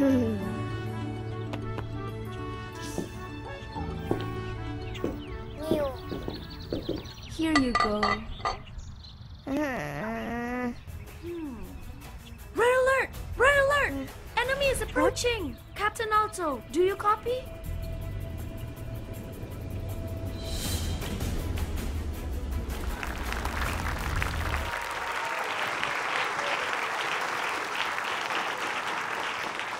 Here you go. Red alert! Red alert! Enemy is approaching! Captain Alto, do you copy?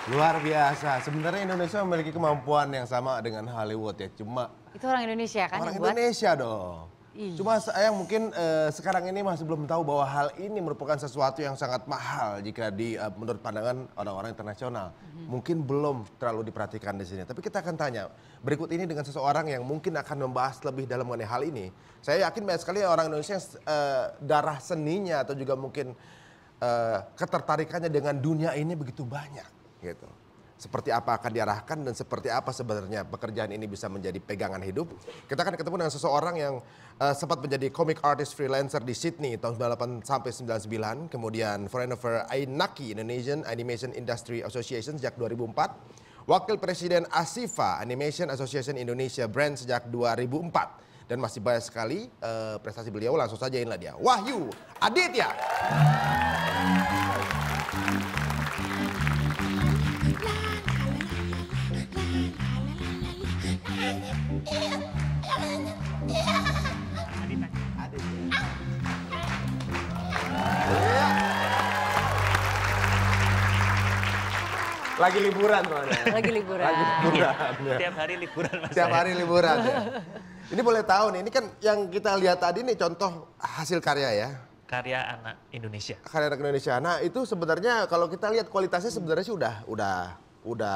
Luar biasa. Sebenarnya Indonesia memiliki kemampuan yang sama dengan Hollywood ya. Cuma itu orang Indonesia kan orang buat? Indonesia dong. Ih. Cuma saya mungkin uh, sekarang ini masih belum tahu bahwa hal ini merupakan sesuatu yang sangat mahal jika di uh, menurut pandangan orang-orang internasional. Mm-hmm. Mungkin belum terlalu diperhatikan di sini. Tapi kita akan tanya berikut ini dengan seseorang yang mungkin akan membahas lebih dalam mengenai hal ini. Saya yakin banyak sekali orang Indonesia yang uh, darah seninya atau juga mungkin ketertarikannya dengan dunia ini begitu banyak gitu. Seperti apa akan diarahkan dan seperti apa sebenarnya pekerjaan ini bisa menjadi pegangan hidup. Kita akan ketemu dengan seseorang yang uh, sempat menjadi comic artist freelancer di Sydney tahun 98 sampai 99, kemudian foreigner Ainaki Indonesian Animation Industry Association sejak 2004, wakil presiden ASIFA Animation Association Indonesia Brand sejak 2004 dan masih banyak sekali uh, prestasi beliau langsung saja inilah dia Wahyu Aditya. Lagi liburan soalnya. Lagi liburan. Lagi liburan. Iya, ya. Tiap hari liburan Mas. Tiap hari liburan ya. Ini boleh tahu nih, ini kan yang kita lihat tadi nih contoh hasil karya ya. Karya anak Indonesia. Karya anak Indonesia. Nah itu sebenarnya kalau kita lihat kualitasnya sebenarnya sih udah udah udah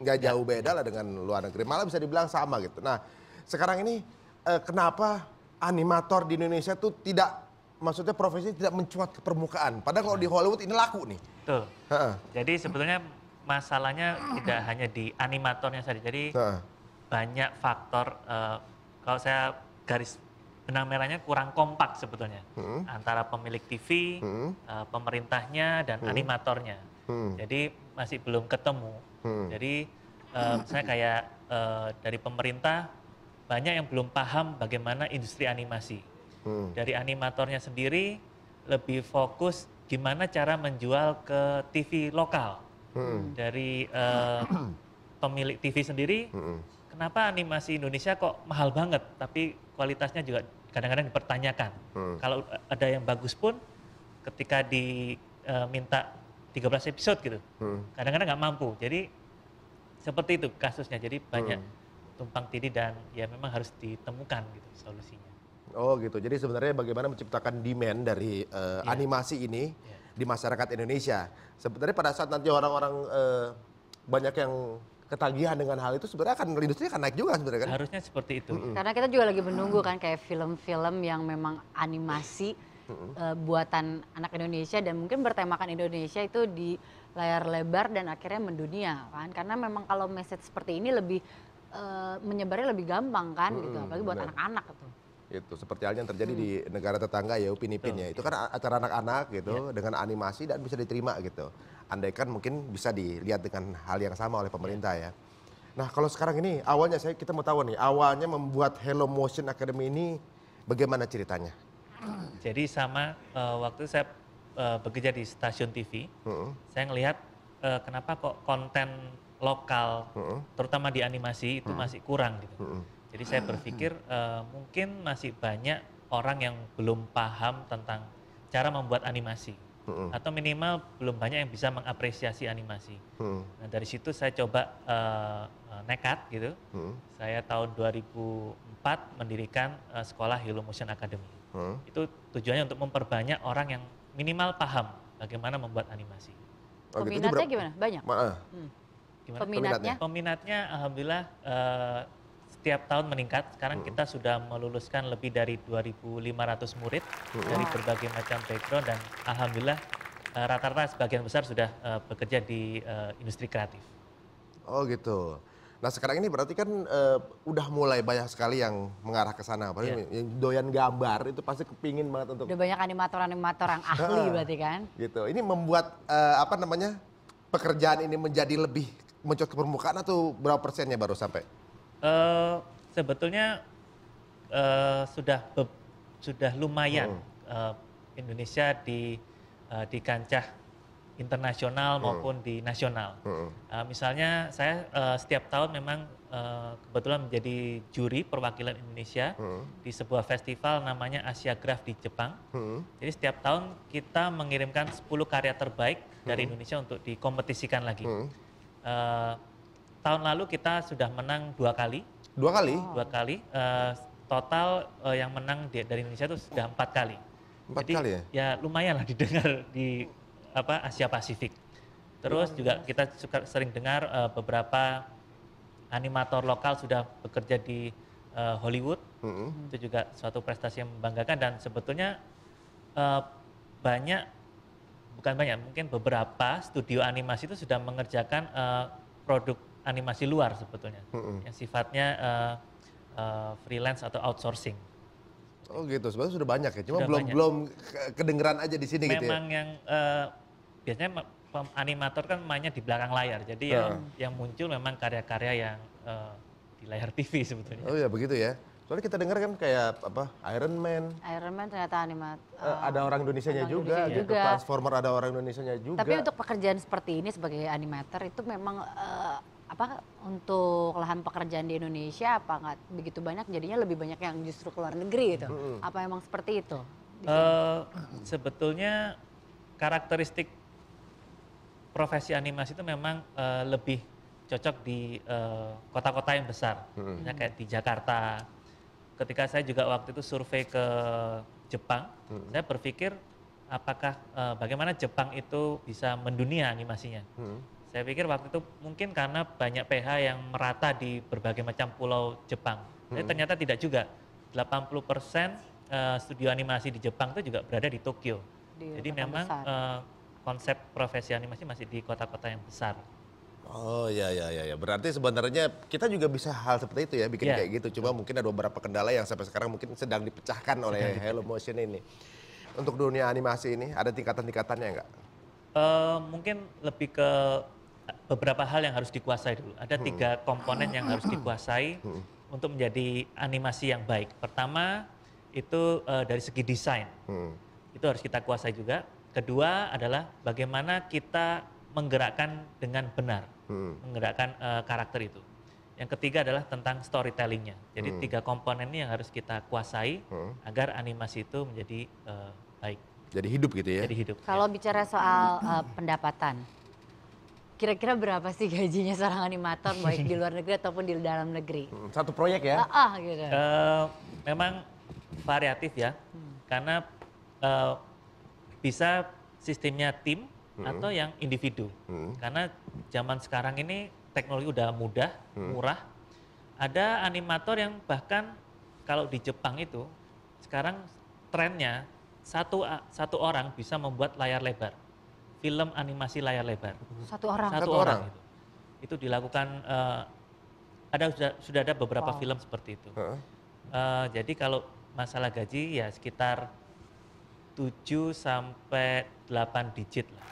nggak ya. jauh beda lah dengan luar negeri. Malah bisa dibilang sama gitu. Nah sekarang ini eh, kenapa animator di Indonesia tuh tidak maksudnya profesi tidak mencuat ke permukaan. Padahal kalau di nah. Hollywood ini laku nih. tuh Jadi sebetulnya masalahnya tidak hanya di animatornya saja. Jadi nah. banyak faktor uh, kalau saya garis benang merahnya kurang kompak sebetulnya hmm. antara pemilik TV, hmm. uh, pemerintahnya dan hmm. animatornya. Hmm. Jadi masih belum ketemu. Hmm. Jadi uh, saya kayak uh, dari pemerintah banyak yang belum paham bagaimana industri animasi. Hmm. Dari animatornya sendiri lebih fokus gimana cara menjual ke TV lokal hmm. dari uh, pemilik TV sendiri, hmm. kenapa animasi Indonesia kok mahal banget, tapi kualitasnya juga kadang-kadang dipertanyakan. Hmm. Kalau eh, ada yang bagus pun, ketika diminta uh, 13 episode gitu, kadang hmm. kadang-kadang nggak mampu. Jadi seperti itu kasusnya. Jadi banyak hmm. tumpang tindih dan ya memang harus ditemukan gitu solusinya. Oh gitu. Jadi sebenarnya bagaimana menciptakan demand dari uh, eh, yeah. animasi ini? Yeah di masyarakat Indonesia. Sebenarnya pada saat nanti orang-orang eh, banyak yang ketagihan dengan hal itu sebenarnya akan industri akan naik juga sebenarnya kan. Harusnya seperti itu. Mm -hmm. Karena kita juga lagi menunggu kan kayak film-film yang memang animasi mm -hmm. uh, buatan anak Indonesia dan mungkin bertemakan Indonesia itu di layar lebar dan akhirnya mendunia kan. Karena memang kalau message seperti ini lebih uh, menyebarnya lebih gampang kan mm -hmm. gitu apalagi buat anak-anak itu. -anak, itu seperti halnya yang terjadi di hmm. negara tetangga ya Upin Ipin ya itu kan acara anak-anak gitu ya. dengan animasi dan bisa diterima gitu andaikan mungkin bisa dilihat dengan hal yang sama oleh pemerintah iya. ya nah kalau sekarang ini awalnya saya kita mau tahu nih awalnya membuat Hello Motion Academy ini bagaimana ceritanya jadi sama uh, waktu saya uh, bekerja di stasiun TV hmm. saya ngelihat uh, kenapa kok konten lokal hmm. terutama di animasi itu hmm. masih kurang gitu hmm jadi saya berpikir uh, mungkin masih banyak orang yang belum paham tentang cara membuat animasi uh-uh. atau minimal belum banyak yang bisa mengapresiasi animasi. Uh-uh. Nah dari situ saya coba uh, nekat gitu. Uh-uh. Saya tahun 2004 mendirikan uh, sekolah Ilmu Motion Academy. Uh-uh. Itu tujuannya untuk memperbanyak orang yang minimal paham bagaimana membuat animasi. Oh, gitu. Peminatnya gimana? Banyak. Ah. hmm. Peminatnya? Peminatnya alhamdulillah. Uh, tiap tahun meningkat. Sekarang hmm. kita sudah meluluskan lebih dari 2.500 murid hmm. dari berbagai macam background dan alhamdulillah eh, rata-rata uh, sebagian besar sudah uh, bekerja di uh, industri kreatif. Oh gitu. Nah sekarang ini berarti kan uh, udah mulai banyak sekali yang mengarah ke sana. yeah. yang doyan gambar itu pasti kepingin banget untuk. Udah banyak animator-animator yang ahli berarti kan. Gitu. Ini membuat uh, apa namanya pekerjaan ini menjadi lebih muncul ke permukaan atau berapa persennya baru sampai? Uh, sebetulnya uh, sudah sudah lumayan hmm. uh, Indonesia di uh, di kancah internasional hmm. maupun di nasional. Hmm. Uh, misalnya saya uh, setiap tahun memang kebetulan menjadi juri perwakilan Indonesia hmm. di sebuah festival namanya Asia Graph di Jepang. Hmm. Jadi setiap tahun kita mengirimkan 10 karya terbaik hmm. dari Indonesia untuk dikompetisikan lagi. Hmm. Uh, tahun lalu kita sudah menang dua kali. Dua kali? Dua kali. Uh, total uh, yang menang di, dari Indonesia itu sudah empat kali. Empat Jadi, kali ya? Ya lumayan lah didengar di apa Asia Pasifik. Terus juga kita suka, sering dengar uh, beberapa animator lokal sudah bekerja di uh, Hollywood. Mm-hmm. Itu juga suatu prestasi yang membanggakan dan sebetulnya uh, banyak bukan banyak mungkin beberapa studio animasi itu sudah mengerjakan uh, produk animasi luar sebetulnya hmm. yang sifatnya uh, uh, freelance atau outsourcing. Oh gitu, sebenarnya sudah banyak ya, cuma sudah belum banyak. belum kedengeran aja di sini Memang gitu ya. yang uh, biasanya animator kan mainnya di belakang layar, jadi uh. yang yang muncul memang karya-karya yang uh, di layar TV sebetulnya. Oh ya begitu ya. Soalnya kita dengar kan kayak apa Iron Man. Iron Man ternyata animat. Uh, ada orang Indonesia nya juga, Indonesia gitu. Transformer ada orang Indonesia nya juga. Tapi untuk pekerjaan seperti ini sebagai animator itu memang apa untuk lahan pekerjaan di Indonesia apa nggak begitu banyak jadinya lebih banyak yang justru ke luar negeri gitu. Mm-hmm. Apa emang seperti itu? Uh, sebetulnya karakteristik profesi animasi itu memang uh, lebih cocok di eh, kota-kota yang besar, mm-hmm. kayak di Jakarta. Ketika saya juga waktu itu survei ke Jepang, mm-hmm. saya berpikir apakah uh, bagaimana Jepang itu bisa mendunia animasinya. Mm-hmm. Saya pikir waktu itu mungkin karena banyak pH yang merata di berbagai macam pulau Jepang. Tapi hmm. ternyata tidak juga. 80 uh, eh, studio animasi di Jepang itu juga berada di Tokyo. Di Jadi memang uh, konsep profesi animasi masih di kota-kota yang besar. Oh ya ya ya ya. Berarti sebenarnya kita juga bisa hal seperti itu ya bikin yeah. kayak gitu. Cuma mungkin ada beberapa kendala yang sampai sekarang mungkin sedang dipecahkan oleh sedang Hello Motion ini. Untuk dunia animasi ini ada tingkatan-tingkatannya nggak? Uh, mungkin lebih ke beberapa hal yang harus dikuasai dulu. Ada hmm. tiga komponen yang harus dikuasai hmm. Hmm. untuk menjadi animasi yang baik. Pertama itu uh, dari segi desain, hmm. itu harus kita kuasai juga. Kedua adalah bagaimana kita menggerakkan dengan benar, hmm. menggerakkan uh, karakter itu. Yang ketiga adalah tentang storytellingnya. Jadi hmm. tiga komponen ini yang harus kita kuasai hmm. agar animasi itu menjadi uh, baik. Jadi hidup gitu ya? Jadi hidup. Kalau ya. bicara soal uh, pendapatan, kira-kira berapa sih gajinya seorang animator baik di luar negeri ataupun di dalam negeri? Hmm, satu proyek ya? Ah, ah gitu. Uh, memang variatif ya, hmm. karena uh, bisa sistemnya tim hmm. atau yang individu. Hmm. Karena zaman sekarang ini teknologi udah mudah, hmm. murah. Ada animator yang bahkan kalau di Jepang itu sekarang trennya satu satu orang bisa membuat layar lebar film animasi layar lebar. Satu orang. Satu, orang. orang. Itu, itu dilakukan uh, ada sudah, sudah ada beberapa wow. film seperti itu. Uh jadi kalau masalah gaji ya sekitar 7 sampai 8 digit lah.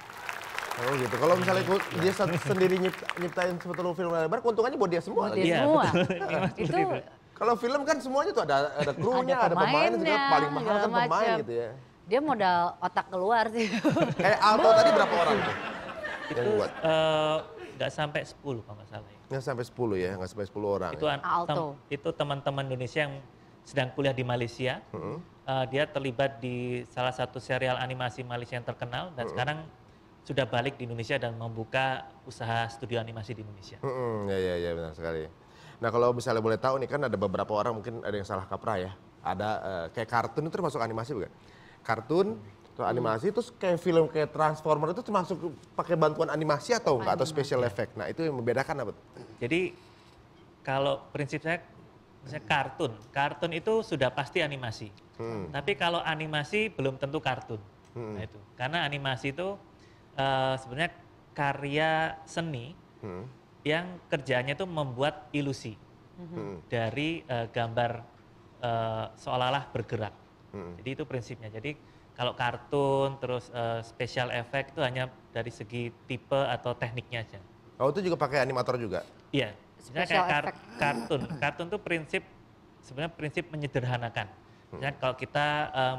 Oh gitu. Kalau misalnya hmm. dia iya. sendiri nyiptain sebetulnya film lebar, keuntungannya buat dia semua. Buat dia ya, semua. Iya, iya, itu kalau film kan semuanya tuh ada ada krunya, ada, pemainnya, ada pemain, paling mahal kan pemain gitu ya. Dia modal otak keluar sih. eh, Aldo tadi berapa orang tuh? Itu buat? Eh, nggak uh, sampai 10 kalau nggak salah. Nggak sampai 10 ya, nggak sampai 10 ya, orang. Itu ya. Tem, itu teman-teman Indonesia yang sedang kuliah di Malaysia. Mm -hmm. uh, dia terlibat di salah satu serial animasi Malaysia yang terkenal dan mm -hmm. sekarang sudah balik di Indonesia dan membuka usaha studio animasi di Indonesia. Mm -hmm. Ya, ya, ya benar sekali. Nah kalau misalnya boleh tahu nih kan ada beberapa orang mungkin ada yang salah kaprah ya. Ada uh, kayak kartun itu termasuk animasi bukan? kartun atau animasi hmm. terus kayak film kayak Transformer itu termasuk pakai bantuan animasi atau enggak atau special effect. Nah, itu yang membedakan apa? Jadi kalau prinsipnya saya misalnya kartun, kartun itu sudah pasti animasi. Hmm. Tapi kalau animasi belum tentu kartun. Hmm. Nah itu. Karena animasi itu uh, sebenarnya karya seni hmm. yang kerjanya itu membuat ilusi hmm. dari uh, gambar uh, seolah-olah bergerak. Hmm. Jadi itu prinsipnya. Jadi kalau kartun terus uh, special effect itu hanya dari segi tipe atau tekniknya aja. Oh itu juga pakai animator juga? Iya. Sebenarnya kayak kar kartun. Kartun tuh prinsip sebenarnya prinsip menyederhanakan. Mm. Misalnya hmm. kalau kita uh,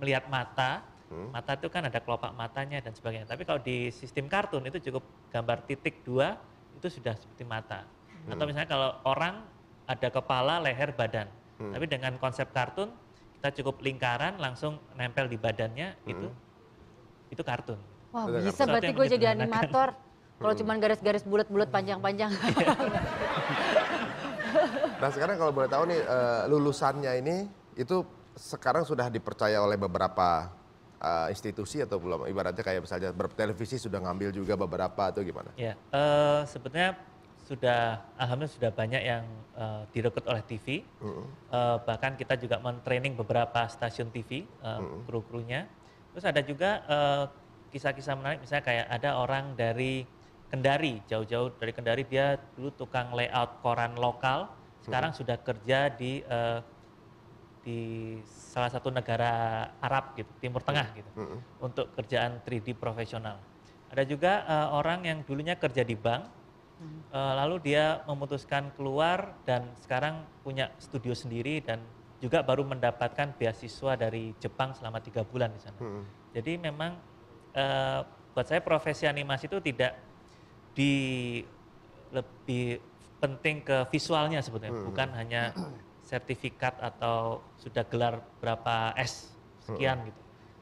melihat mata, hmm. mata itu kan ada kelopak matanya dan sebagainya. Tapi kalau di sistem kartun itu cukup gambar titik dua itu sudah seperti mata. Hmm. Atau mm. misalnya kalau orang ada kepala, leher, badan. Hmm. Tapi dengan konsep kartun kita cukup lingkaran langsung nempel di badannya hmm. itu itu kartun. Wah wow, bisa kartun. berarti gue jadi animator. Kalau cuma hmm. garis-garis bulat-bulat panjang-panjang. nah sekarang kalau boleh tahu nih eh, lulusannya ini itu sekarang sudah dipercaya oleh beberapa uh, institusi atau belum? Ibaratnya kayak misalnya televisi sudah ngambil juga beberapa atau gimana? Ya, uh, sebenarnya sudah alhamdulillah sudah banyak yang uh, direkrut oleh TV. Uh-uh. Uh, bahkan kita juga mentraining beberapa stasiun TV uh, uh-uh. kru-krunya. Terus ada juga kisah eh, kisah-kisah menarik misalnya kayak ada orang dari Kendari, jauh-jauh dari Kendari dia dulu tukang layout koran lokal, sekarang uh -huh. sudah kerja di uh, di salah satu negara Arab gitu, Timur Tengah gitu. Untuk kerjaan 3D profesional. Ada juga uh, orang yang dulunya kerja di bank Hmm. lalu dia memutuskan keluar dan sekarang punya studio sendiri dan juga baru mendapatkan beasiswa dari Jepang selama tiga bulan di sana. Hmm. Jadi memang eh, buat saya profesi animasi itu tidak di lebih penting ke visualnya sebetulnya, hmm. bukan hanya sertifikat atau sudah gelar berapa S sekian hmm. gitu,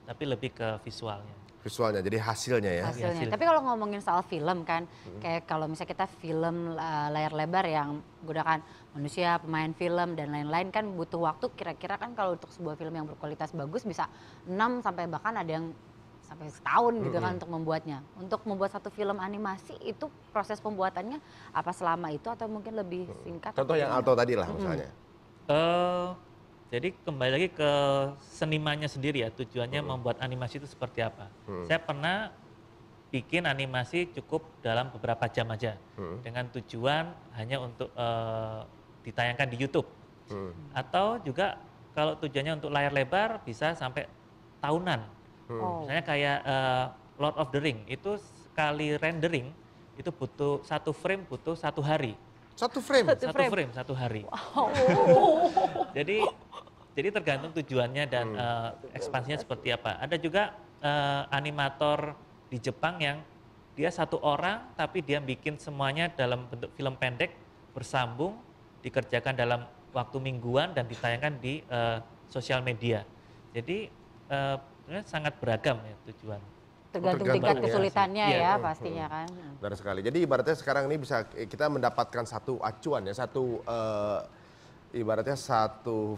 tapi lebih ke visualnya visualnya jadi hasilnya ya hasilnya iya, Hasil. tapi kalau ngomongin soal film kan hmm. kayak kalau misalnya kita film uh, layar lebar yang gunakan manusia pemain film dan lain-lain kan butuh waktu kira-kira kan kalau untuk sebuah film yang berkualitas bagus bisa 6 sampai bahkan ada yang sampai setahun mm -hmm. gitu kan untuk membuatnya. Untuk membuat satu film animasi itu proses pembuatannya apa selama itu atau mungkin lebih mm. singkat? Contoh yang Alto tadi lah misalnya. Mm -hmm. uh, jadi kembali lagi ke senimanya sendiri ya, tujuannya hmm. membuat animasi itu seperti apa. Hmm. Saya pernah bikin animasi cukup dalam beberapa jam aja hmm. dengan tujuan hanya untuk uh, ditayangkan di YouTube. Hmm. Atau juga kalau tujuannya untuk layar lebar bisa sampai tahunan. Hmm. Oh. Misalnya kayak uh, Lord of the Ring itu sekali rendering itu butuh satu frame butuh satu hari. Satu frame. Satu frame, satu, frame, satu hari. Wow. Jadi jadi tergantung tujuannya dan hmm. uh, ekspansinya seperti apa. Ada juga uh, animator di Jepang yang dia satu orang tapi dia bikin semuanya dalam bentuk film pendek bersambung dikerjakan dalam waktu mingguan dan ditayangkan di uh, sosial media. Jadi uh, sangat beragam ya tujuan. Tergantung, tingkat ya. kesulitannya iya, ya, ya, ya pastinya kan. Benar sekali. Jadi ibaratnya sekarang ini bisa kita mendapatkan satu acuan ya, satu uh, ibaratnya satu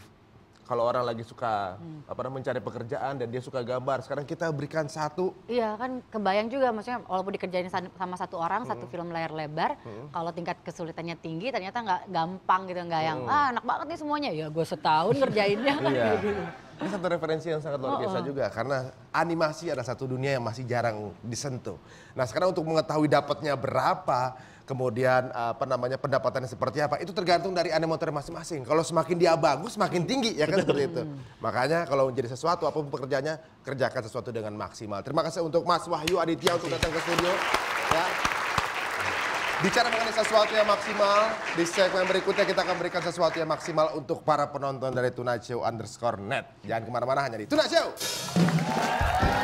kalau orang lagi suka hmm. apa mencari pekerjaan dan dia suka gambar sekarang kita berikan satu iya kan kebayang juga maksudnya walaupun dikerjain sama satu orang hmm. satu film layar lebar hmm. kalau tingkat kesulitannya tinggi ternyata nggak gampang gitu nggak hmm. yang ah enak banget nih semuanya ya gue setahun ngerjainnya kan iya. gitu ini satu referensi yang sangat luar oh, biasa oh, oh. juga karena animasi ada satu dunia yang masih jarang disentuh nah sekarang untuk mengetahui dapatnya berapa kemudian apa namanya pendapatannya seperti apa itu tergantung dari animator masing-masing kalau semakin dia bagus semakin tinggi ya kan seperti itu hmm. makanya kalau menjadi sesuatu apapun pekerjaannya kerjakan sesuatu dengan maksimal terima kasih untuk Mas Wahyu Aditya untuk datang ke studio ya Bicara mengenai sesuatu yang maksimal, di segmen berikutnya kita akan berikan sesuatu yang maksimal untuk para penonton dari Tunajau underscore net. Jangan kemana-mana hanya di Tunajau. Show.